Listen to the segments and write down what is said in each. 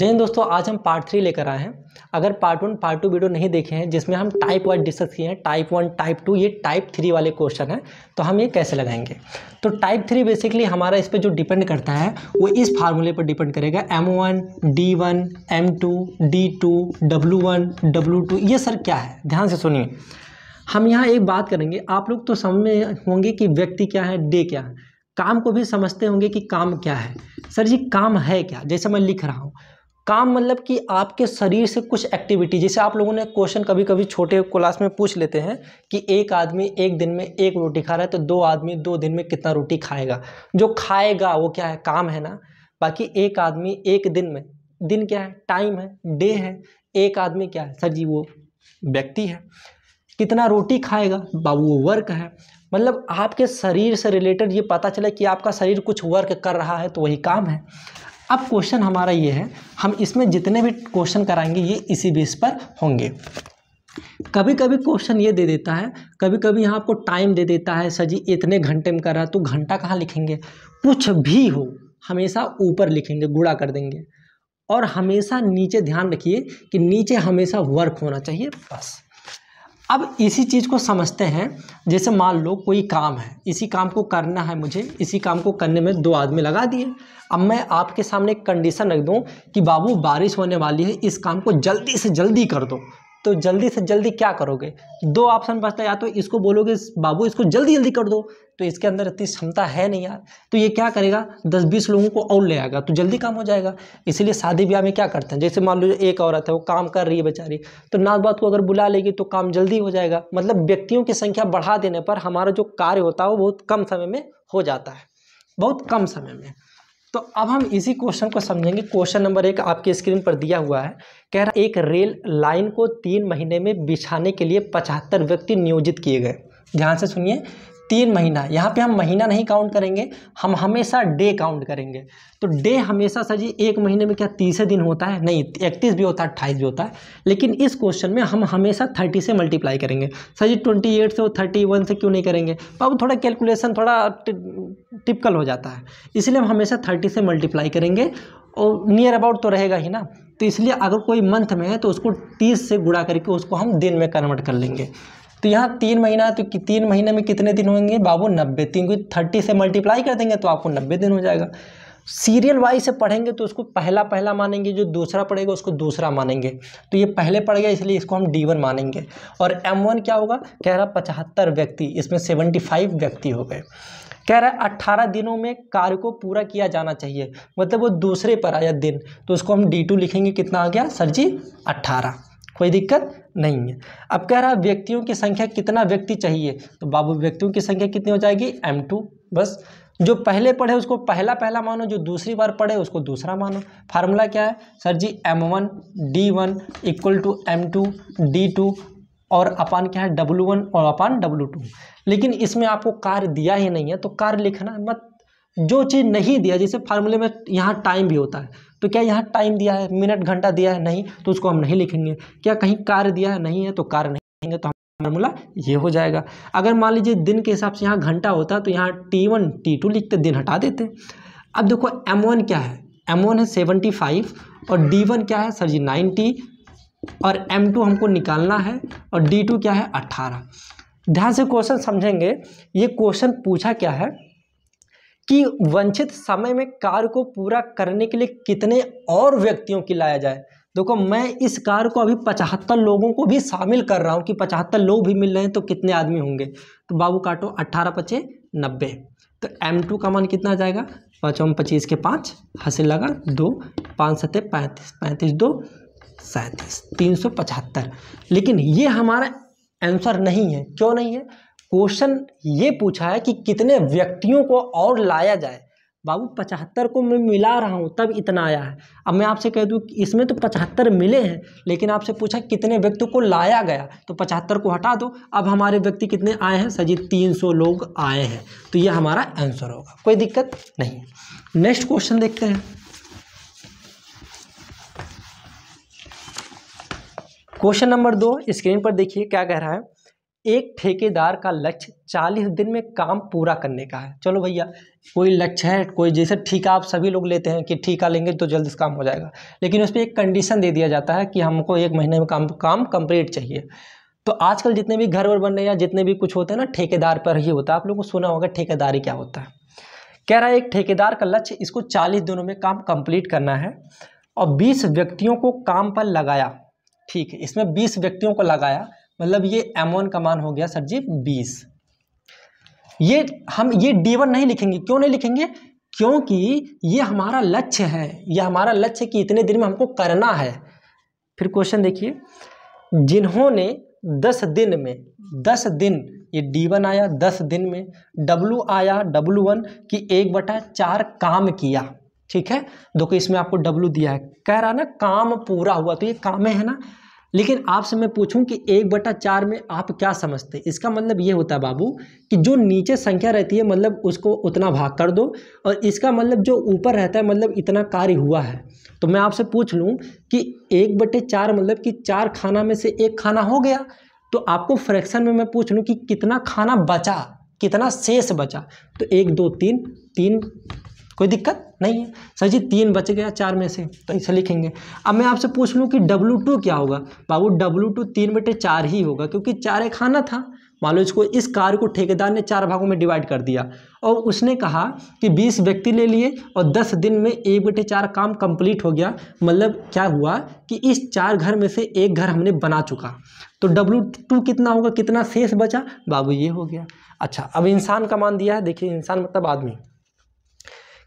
जैन दोस्तों आज हम पार्ट थ्री लेकर आए हैं अगर part one part two video नहीं देखे हैं जिसमें हम टाइप वाइज डिस्कस किए हैं टाइप वन टाइप टू ये टाइप थ्री वाले क्वेश्चन हैं तो हम ये कैसे लगाएंगे तो टाइप थ्री बेसिकली हमारा इस पर जो डिपेंड करता है वो इस फार्मूले पर डिपेंड करेगा M one D one M two D two W one W two ये सर क्या है ध्यान से सुनिए हम यहाँ एक बात करेंगे आप लोग तो समझ में होंगे कि व्यक्ति क्या है डे क्या है काम को भी समझते होंगे कि काम क्या है सर जी काम है क्या जैसे मैं लिख रहा हूँ काम मतलब कि आपके शरीर से कुछ एक्टिविटी जैसे आप लोगों ने क्वेश्चन कभी कभी छोटे क्लास में पूछ लेते हैं कि एक आदमी एक दिन में एक रोटी खा रहा है तो दो आदमी दो दिन में कितना रोटी खाएगा जो खाएगा वो क्या है काम है ना बाकी एक आदमी एक दिन में दिन क्या है टाइम है डे है एक आदमी क्या है सर जी वो व्यक्ति है कितना रोटी खाएगा बाबू वो वर्क है मतलब आपके शरीर से रिलेटेड ये पता चले कि आपका शरीर कुछ वर्क कर रहा है तो वही काम है अब क्वेश्चन हमारा ये है हम इसमें जितने भी क्वेश्चन कराएंगे ये इसी बेस पर होंगे कभी कभी क्वेश्चन ये दे देता है कभी कभी यहाँ आपको टाइम दे देता है सर जी इतने घंटे में कर रहा तो घंटा कहाँ लिखेंगे कुछ भी हो हमेशा ऊपर लिखेंगे गुड़ा कर देंगे और हमेशा नीचे ध्यान रखिए कि नीचे हमेशा वर्क होना चाहिए बस अब इसी चीज़ को समझते हैं जैसे मान लो कोई काम है इसी काम को करना है मुझे इसी काम को करने में दो आदमी लगा दिए अब मैं आपके सामने कंडीशन रख दूँ कि बाबू बारिश होने वाली है इस काम को जल्दी से जल्दी कर दो तो जल्दी से जल्दी क्या करोगे दो ऑप्शन बचता है या तो इसको बोलोगे बाबू इसको जल्दी जल्दी कर दो तो इसके अंदर इतनी क्षमता है नहीं यार तो ये क्या करेगा दस बीस लोगों को और ले आएगा तो जल्दी काम हो जाएगा इसीलिए शादी ब्याह में क्या करते हैं जैसे मान लो एक औरत है वो काम कर रही है बेचारी तो नाथ बात को अगर बुला लेगी तो काम जल्दी हो जाएगा मतलब व्यक्तियों की संख्या बढ़ा देने पर हमारा जो कार्य होता है वो बहुत कम समय में हो जाता है बहुत कम समय में तो अब हम इसी क्वेश्चन को समझेंगे क्वेश्चन नंबर एक आपके स्क्रीन पर दिया हुआ है कह रहा एक रेल लाइन को तीन महीने में बिछाने के लिए पचहत्तर व्यक्ति नियोजित किए गए ध्यान से सुनिए तीन महीना यहाँ पे हम महीना नहीं काउंट करेंगे हम हमेशा डे काउंट करेंगे तो डे हमेशा सर जी एक महीने में क्या तीसरे दिन होता है नहीं इकतीस भी होता है अट्ठाईस भी होता है लेकिन इस क्वेश्चन में हम हमेशा थर्टी से मल्टीप्लाई करेंगे सर जी ट्वेंटी एट से और थर्टी वन से क्यों नहीं करेंगे तो अब थोड़ा कैलकुलेसन थोड़ा टिपिकल हो जाता है इसलिए हम हमेशा थर्टी से मल्टीप्लाई करेंगे और नियर अबाउट तो रहेगा ही ना तो इसलिए अगर कोई मंथ में है तो उसको तीस से गुड़ा करके उसको हम दिन में कन्वर्ट कर लेंगे तो यहाँ तीन महीना तो तीन महीने में कितने दिन होंगे बाबू नब्बे तीन को थर्टी से मल्टीप्लाई कर देंगे तो आपको नब्बे दिन हो जाएगा सीरियल वाइज से पढ़ेंगे तो उसको पहला पहला मानेंगे जो दूसरा पड़ेगा उसको दूसरा मानेंगे तो ये पहले पढ़ गया इसलिए इसको हम डी वन मानेंगे और एम वन क्या होगा कह रहा पचहत्तर व्यक्ति इसमें सेवेंटी फाइव व्यक्ति हो गए कह रहा है अट्ठारह दिनों में कार्य को पूरा किया जाना चाहिए मतलब वो दूसरे पर आया दिन तो उसको हम डी टू लिखेंगे कितना आ गया सर जी अट्ठारह कोई दिक्कत नहीं है अब कह रहा है व्यक्तियों की संख्या कितना व्यक्ति चाहिए तो बाबू व्यक्तियों की संख्या कितनी हो जाएगी एम टू बस जो पहले पढ़े उसको पहला पहला मानो जो दूसरी बार पढ़े उसको दूसरा मानो फार्मूला क्या है sir ji M one D one equal to M two D two और अपान क्या है डब्लू वन और अपान डब्लू टू लेकिन इसमें आपको कार्य दिया ही नहीं है तो कार्य लिखना मत जो चीज़ नहीं दिया जैसे फार्मूले में यहाँ टाइम भी होता है तो क्या यहाँ टाइम दिया है मिनट घंटा दिया है नहीं तो उसको हम नहीं लिखेंगे क्या कहीं कार्य दिया है नहीं है तो कार्य नहीं लिखेंगे तो हम फार्मूला ये हो जाएगा अगर मान लीजिए दिन के हिसाब से यहाँ घंटा होता तो यहाँ टी वन टी टू लिखते दिन हटा देते अब देखो एम वन क्या है एम वन है सेवेंटी फाइव और डी वन क्या है सर जी नाइन्टी और एम टू हमको निकालना है और डी टू क्या है अट्ठारह ध्यान से क्वेश्चन समझेंगे ये क्वेश्चन पूछा क्या है कि वंचित समय में कार्य को पूरा करने के लिए कितने और व्यक्तियों की लाया जाए देखो मैं इस कार्य को अभी पचहत्तर लोगों को भी शामिल कर रहा हूँ कि पचहत्तर लोग भी मिल रहे हैं तो कितने आदमी होंगे तो बाबू काटो अट्ठारह पचे नब्बे तो एम टू का मान कितना जाएगा पाँचों पच्चीस के पाँच हंसी लगा दो पाँच सत्य पैंतीस पैंतीस दो सैंतीस तीन सौ पचहत्तर लेकिन ये हमारा आंसर नहीं है क्यों नहीं है क्वेश्चन ये पूछा है कि कितने व्यक्तियों को और लाया जाए बाबू पचहत्तर को मैं मिला रहा हूँ तब इतना आया है अब मैं आपसे कह दूँ इसमें तो पचहत्तर मिले हैं लेकिन आपसे पूछा कितने व्यक्ति को लाया गया तो पचहत्तर को हटा दो अब हमारे व्यक्ति कितने आए हैं सजी तीन सौ लोग आए हैं तो यह हमारा आंसर होगा कोई दिक्कत नहीं नेक्स्ट क्वेश्चन देखते हैं क्वेश्चन नंबर दो स्क्रीन पर देखिए क्या कह रहा है एक ठेकेदार का लक्ष्य चालीस दिन में काम पूरा करने का है चलो भैया कोई लक्ष्य है कोई जैसे ठीका आप सभी लोग लेते हैं कि ठीका लेंगे तो जल्द से काम हो जाएगा लेकिन उस पर एक कंडीशन दे दिया जाता है कि हमको एक महीने में काम काम कंप्लीट चाहिए तो आजकल जितने भी घर वर बन रहे हैं या जितने भी कुछ होते हैं ना ठेकेदार पर ही होता है आप लोगों को सुना होगा ठेकेदारी क्या होता है कह रहा है एक ठेकेदार का लक्ष्य इसको चालीस दिनों में काम कंप्लीट करना है और बीस व्यक्तियों को काम पर लगाया ठीक है इसमें बीस व्यक्तियों को लगाया मतलब ये एम वन का मान हो गया सर जी बीस ये हम ये डी वन नहीं लिखेंगे क्यों नहीं लिखेंगे क्योंकि ये हमारा लक्ष्य है ये हमारा लक्ष्य कि इतने दिन में हमको करना है फिर क्वेश्चन देखिए जिन्होंने दस दिन में दस दिन ये डी वन आया दस दिन में डब्लू आया डब्लू वन की एक बटा चार काम किया ठीक है देखो इसमें आपको डब्लू दिया है कह रहा ना काम पूरा हुआ तो ये कामें है ना लेकिन आपसे मैं पूछूं कि एक बटा चार में आप क्या समझते हैं इसका मतलब ये होता है बाबू कि जो नीचे संख्या रहती है मतलब उसको उतना भाग कर दो और इसका मतलब जो ऊपर रहता है मतलब इतना कार्य हुआ है तो मैं आपसे पूछ लूँ कि एक बटे चार मतलब कि चार खाना में से एक खाना हो गया तो आपको फ्रैक्शन में मैं पूछ लूँ कि कितना खाना बचा कितना शेष बचा तो एक दो तीन तीन कोई दिक्कत नहीं है सर जी तीन बच गया चार में से तो इसे लिखेंगे अब मैं आपसे पूछ लूँ कि डब्लू टू क्या होगा बाबू डब्लू टू तीन बटे चार ही होगा क्योंकि चार एक खाना था मान लो इसको इस कार को ठेकेदार ने चार भागों में डिवाइड कर दिया और उसने कहा कि बीस व्यक्ति ले लिए और दस दिन में एक बटे चार काम कंप्लीट हो गया मतलब क्या हुआ कि इस चार घर में से एक घर हमने बना चुका तो डब्लू टू कितना होगा कितना शेष बचा बाबू ये हो गया अच्छा अब इंसान का मान दिया है देखिए इंसान मतलब आदमी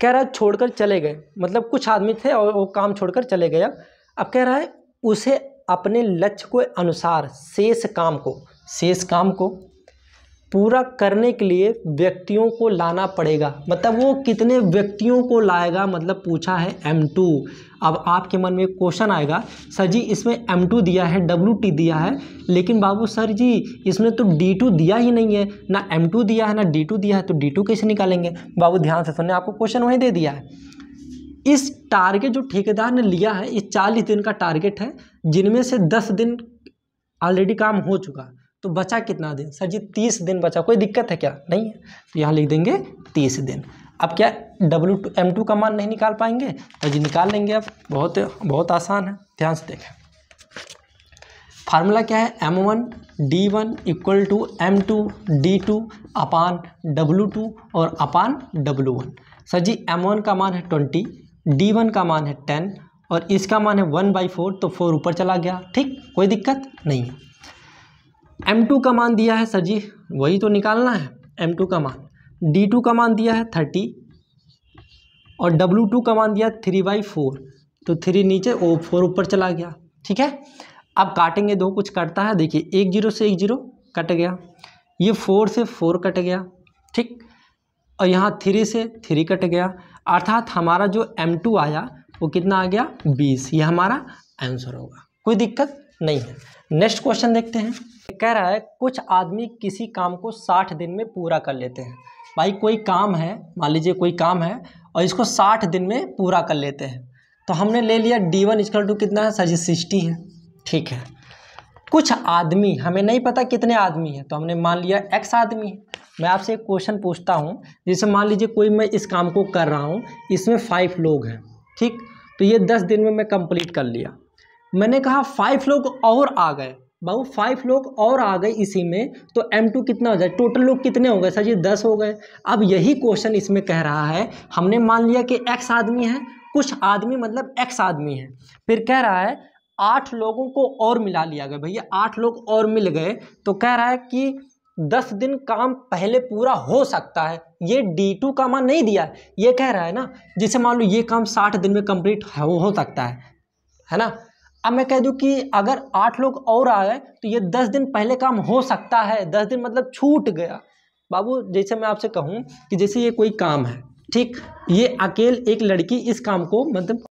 कह रहा है छोड़कर चले गए मतलब कुछ आदमी थे और वो काम छोड़कर चले गए अब अब कह रहा है उसे अपने लक्ष्य के अनुसार शेष काम को शेष काम को पूरा करने के लिए व्यक्तियों को लाना पड़ेगा मतलब वो कितने व्यक्तियों को लाएगा मतलब पूछा है एम टू अब आपके मन में क्वेश्चन आएगा सर जी इसमें एम टू दिया है डब्लू टी दिया है लेकिन बाबू सर जी इसमें तो डी टू दिया ही नहीं है ना एम टू दिया है ना डी टू दिया है तो डी टू कैसे निकालेंगे बाबू ध्यान से सुनने आपको क्वेश्चन वहीं दे दिया है इस टारगेट जो ठेकेदार ने लिया है इस चालीस दिन का टारगेट है जिनमें से दस दिन ऑलरेडी काम हो चुका तो बचा कितना दिन सर जी तीस दिन बचा कोई दिक्कत है क्या नहीं है तो यहाँ लिख देंगे तीस दिन अब क्या डब्ल्यू टू एम टू का मान नहीं निकाल पाएंगे तो जी निकाल लेंगे अब बहुत बहुत आसान है ध्यान से देखें फार्मूला क्या है M one D one equal to M two D two अपान डब्लू टू और अपान W one sir ji M one का मान है ट्वेंटी डी वन का मान है टेन और इसका मान है वन बाई फोर तो फोर ऊपर चला गया ठीक कोई दिक्कत नहीं है एम टू का मान दिया है सर जी वही तो निकालना है एम टू का मान डी टू का मान दिया है थर्टी और डब्लू टू का मान दिया थ्री बाई फोर तो थ्री नीचे ओ फोर ऊपर चला गया ठीक है अब काटेंगे दो कुछ काटता है देखिए एक जीरो से एक जीरो कट गया ये फोर से फोर कट गया ठीक और यहाँ थ्री से थ्री कट गया अर्थात हमारा जो एम टू आया वो कितना आ गया बीस ये हमारा आंसर होगा कोई दिक्कत नहीं है नेक्स्ट क्वेश्चन देखते हैं कह रहा है कुछ आदमी किसी काम को साठ दिन में पूरा कर लेते हैं भाई कोई काम है मान लीजिए कोई काम है और इसको साठ दिन में पूरा कर लेते हैं तो हमने ले लिया डी वन इजकल टू कितना है सजी सिक्सटी है ठीक है कुछ आदमी हमें नहीं पता कितने आदमी हैं तो हमने मान लिया एक्स आदमी है मैं आपसे एक क्वेश्चन पूछता हूँ जैसे मान लीजिए कोई मैं इस काम को कर रहा हूँ इसमें फाइव लोग हैं ठीक तो ये दस दिन में मैं कंप्लीट कर लिया मैंने कहा फाइव लोग और आ गए बाबू फाइव लोग और आ गए इसी में तो एम टू कितना हो जाए टोटल लोग कितने हो गए सर जी दस हो गए अब यही क्वेश्चन इसमें कह रहा है हमने मान लिया कि एक्स आदमी है कुछ आदमी मतलब एक्स आदमी है फिर कह रहा है आठ लोगों को और मिला लिया गया भैया आठ लोग और मिल गए तो कह रहा है कि दस दिन काम पहले पूरा हो सकता है ये डी टू का मान नहीं दिया ये कह रहा है ना जैसे मान लो ये काम साठ दिन में कंप्लीट हो, हो सकता है है ना अब मैं कह दूं कि अगर आठ लोग और आ गए तो ये दस दिन पहले काम हो सकता है दस दिन मतलब छूट गया बाबू जैसे मैं आपसे कहूँ कि जैसे ये कोई काम है ठीक ये अकेल एक लड़की इस काम को मतलब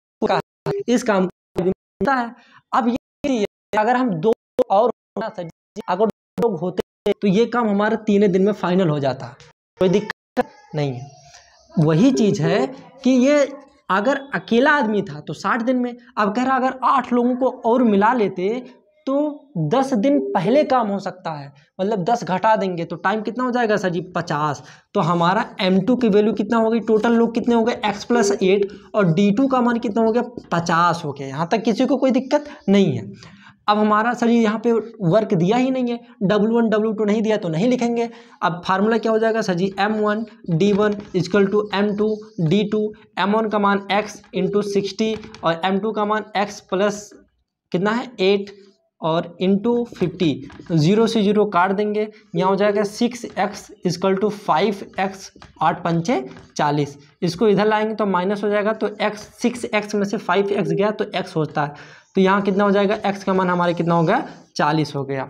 इस काम को है अब ये अगर हम दो और अगर लोग होते तो ये काम हमारे तीन दिन में फाइनल हो जाता कोई दिक्कत नहीं है वही चीज़ है कि ये अगर अकेला आदमी था तो साठ दिन में अब कह रहा अगर आठ लोगों को और मिला लेते तो दस दिन पहले काम हो सकता है मतलब दस घटा देंगे तो टाइम कितना हो जाएगा सर जी पचास तो हमारा एम टू की वैल्यू कितना हो गई टोटल लोग कितने हो गए एक्स प्लस एट और डी टू का मान कितना हो गया पचास हो गया यहाँ तक किसी को कोई दिक्कत नहीं है अब हमारा सर जी यहाँ पे वर्क दिया ही नहीं है डब्लू वन डब्लू टू नहीं दिया तो नहीं लिखेंगे अब फार्मूला क्या हो जाएगा sir ji M one D one equal to M two D two M one का मान एक्स इंटू सिक्सटी और एम टू का मान एक्स प्लस कितना है एट और इंटू फिफ्टी ज़ीरो से ज़ीरो काट देंगे यहाँ हो जाएगा six X equal to five X आठ पंचे चालीस इसको इधर लाएंगे तो माइनस हो जाएगा तो एक्स सिक्स एक्स में से फाइव एक्स गया तो एक्स होता है तो यहाँ कितना हो जाएगा एक्स का मान हमारे कितना हो गया चालीस हो गया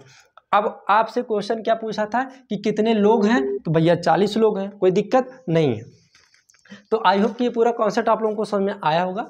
अब आपसे क्वेश्चन क्या पूछा था कि कितने लोग हैं तो भैया चालीस लोग हैं कोई दिक्कत नहीं है तो आई होप कि ये पूरा कॉन्सेप्ट आप लोगों को समझ में आया होगा